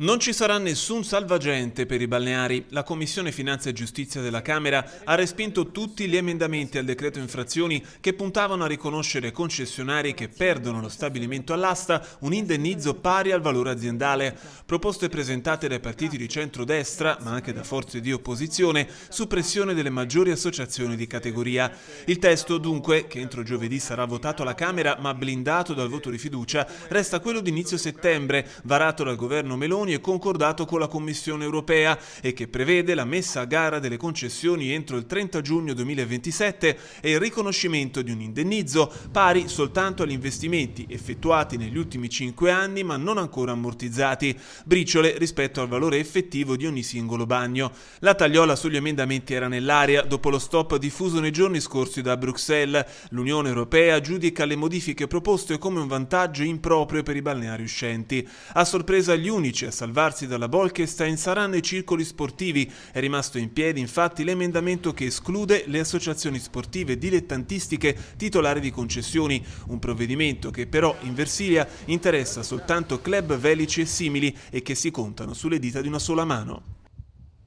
Non ci sarà nessun salvagente per i balneari. La Commissione Finanza e Giustizia della Camera ha respinto tutti gli emendamenti al decreto infrazioni che puntavano a riconoscere concessionari che perdono lo stabilimento all'asta un indennizzo pari al valore aziendale. Proposte presentate dai partiti di centrodestra, ma anche da forze di opposizione, su pressione delle maggiori associazioni di categoria. Il testo, dunque, che entro giovedì sarà votato alla Camera ma blindato dal voto di fiducia, resta quello di inizio settembre, varato dal governo Meloni concessioni è concordato con la Commissione europea e che prevede la messa a gara delle concessioni entro il 30 giugno 2027 e il riconoscimento di un indennizzo pari soltanto agli investimenti effettuati negli ultimi 5 anni ma non ancora ammortizzati, briciole rispetto al valore effettivo di ogni singolo bagno. La tagliola sugli emendamenti era nell'aria dopo lo stop diffuso nei giorni scorsi da Bruxelles. L'Unione Europea giudica le modifiche proposte come un vantaggio improprio per i balneari uscenti. A sorpresa gli unici a salvarsi dalla Bolkestein saranno i circoli sportivi. È rimasto in piedi infatti l'emendamento che esclude le associazioni sportive dilettantistiche titolari di concessioni, un provvedimento che però in Versilia interessa soltanto club velici e simili e che si contano sulle dita di una sola mano.